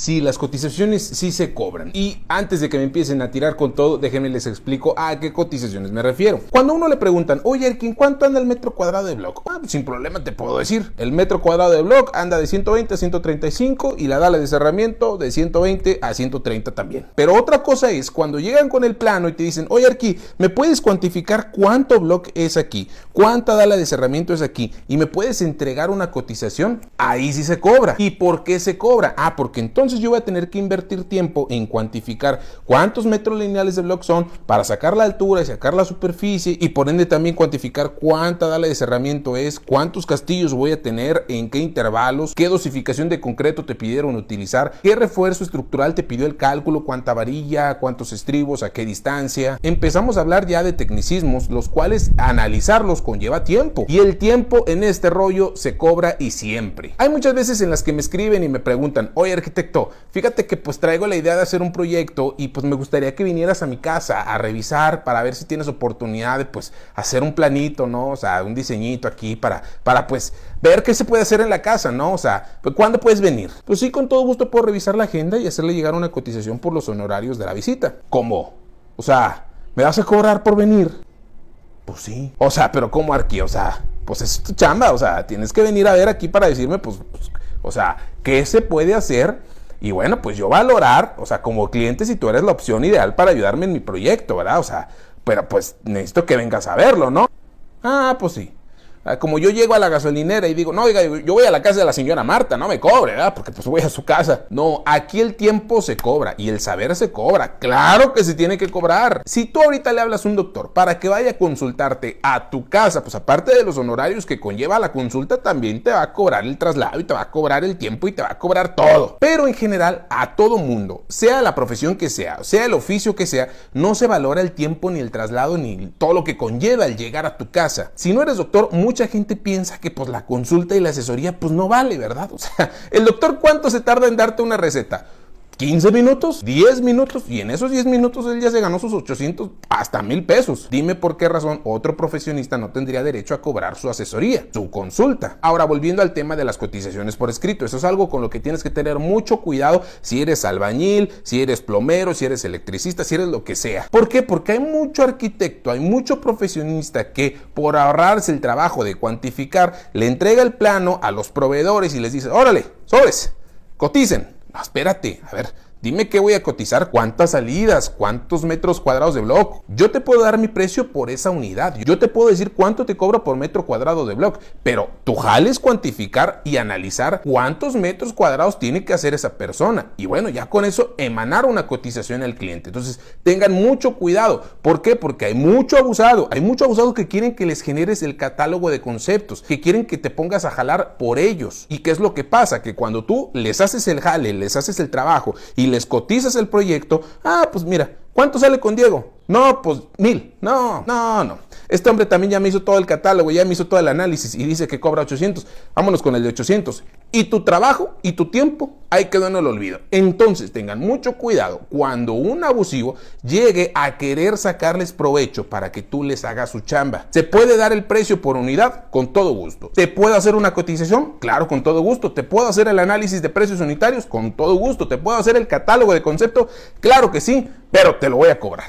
si las cotizaciones sí se cobran. Y antes de que me empiecen a tirar con todo, déjenme les explico a qué cotizaciones me refiero. Cuando uno le preguntan, oye en ¿cuánto anda el metro cuadrado de block? Ah, sin problema te puedo decir. El metro cuadrado de block anda de 120 a 135 y la dala de cerramiento de 120 a 130 también. Pero otra cosa es cuando llegan con el plano y te dicen, oye Erkin, ¿me puedes cuantificar cuánto bloque es aquí? ¿Cuánta dala de cerramiento es aquí? ¿Y me puedes entregar una cotización? Ahí sí se cobra. ¿Y por qué se cobra? Ah, porque entonces entonces yo voy a tener que invertir tiempo en cuantificar cuántos metros lineales de block son para sacar la altura y sacar la superficie y por ende también cuantificar cuánta dala de cerramiento es, cuántos castillos voy a tener, en qué intervalos, qué dosificación de concreto te pidieron utilizar, qué refuerzo estructural te pidió el cálculo, cuánta varilla, cuántos estribos, a qué distancia. Empezamos a hablar ya de tecnicismos, los cuales analizarlos conlleva tiempo y el tiempo en este rollo se cobra y siempre. Hay muchas veces en las que me escriben y me preguntan, oye arquitecto, fíjate que pues traigo la idea de hacer un proyecto y pues me gustaría que vinieras a mi casa a revisar para ver si tienes oportunidad de pues hacer un planito, ¿no? O sea, un diseñito aquí para, para pues ver qué se puede hacer en la casa, ¿no? O sea, pues, ¿cuándo puedes venir? Pues sí, con todo gusto puedo revisar la agenda y hacerle llegar una cotización por los honorarios de la visita. ¿Cómo? O sea, ¿me vas a cobrar por venir? Pues sí. O sea, pero ¿cómo, aquí? O sea, pues es tu chamba. O sea, tienes que venir a ver aquí para decirme, pues, pues o sea, ¿qué se puede hacer? Y bueno, pues yo valorar, o sea, como cliente, si tú eres la opción ideal para ayudarme en mi proyecto, ¿verdad? O sea, pero pues necesito que vengas a verlo, ¿no? Ah, pues sí. Ah, como yo llego a la gasolinera y digo, no, oiga, yo voy a la casa de la señora Marta, no me cobre, ¿verdad? Porque pues voy a su casa. No, aquí el tiempo se cobra y el saber se cobra. Claro que se tiene que cobrar. Si tú ahorita le hablas a un doctor para que vaya a consultarte a tu casa, pues aparte de los honorarios que conlleva la consulta, también te va a cobrar el traslado y te va a cobrar el tiempo y te va a cobrar todo. Pero en general, a todo mundo, sea la profesión que sea, sea el oficio que sea, no se valora el tiempo ni el traslado ni todo lo que conlleva el llegar a tu casa. Si no eres doctor, muchas mucha gente piensa que pues la consulta y la asesoría pues no vale, ¿verdad? O sea, el doctor cuánto se tarda en darte una receta? 15 minutos, 10 minutos y en esos 10 minutos él ya se ganó sus 800 hasta mil pesos. Dime por qué razón otro profesionista no tendría derecho a cobrar su asesoría, su consulta. Ahora volviendo al tema de las cotizaciones por escrito, eso es algo con lo que tienes que tener mucho cuidado si eres albañil, si eres plomero, si eres electricista, si eres lo que sea. ¿Por qué? Porque hay mucho arquitecto, hay mucho profesionista que por ahorrarse el trabajo de cuantificar le entrega el plano a los proveedores y les dice, órale, sobres, coticen. No, espérate, a ver, Dime qué voy a cotizar, cuántas salidas, cuántos metros cuadrados de blog. Yo te puedo dar mi precio por esa unidad. Yo te puedo decir cuánto te cobro por metro cuadrado de blog. Pero tú jales cuantificar y analizar cuántos metros cuadrados tiene que hacer esa persona. Y bueno, ya con eso emanar una cotización al cliente. Entonces, tengan mucho cuidado. ¿Por qué? Porque hay mucho abusado. Hay mucho abusado que quieren que les generes el catálogo de conceptos, que quieren que te pongas a jalar por ellos. ¿Y qué es lo que pasa? Que cuando tú les haces el jale, les haces el trabajo y les cotizas el proyecto, ah, pues mira, ¿cuánto sale con Diego? No, pues mil. No, no, no. Este hombre también ya me hizo todo el catálogo, ya me hizo todo el análisis y dice que cobra 800. Vámonos con el de 800. Y tu trabajo y tu tiempo hay que no el olvido. Entonces tengan mucho cuidado cuando un abusivo llegue a querer sacarles provecho para que tú les hagas su chamba. Se puede dar el precio por unidad con todo gusto. Se puede hacer una cotización, claro, con todo gusto. Te puedo hacer el análisis de precios unitarios, con todo gusto. Te puedo hacer el catálogo de concepto, claro que sí, pero te lo voy a cobrar.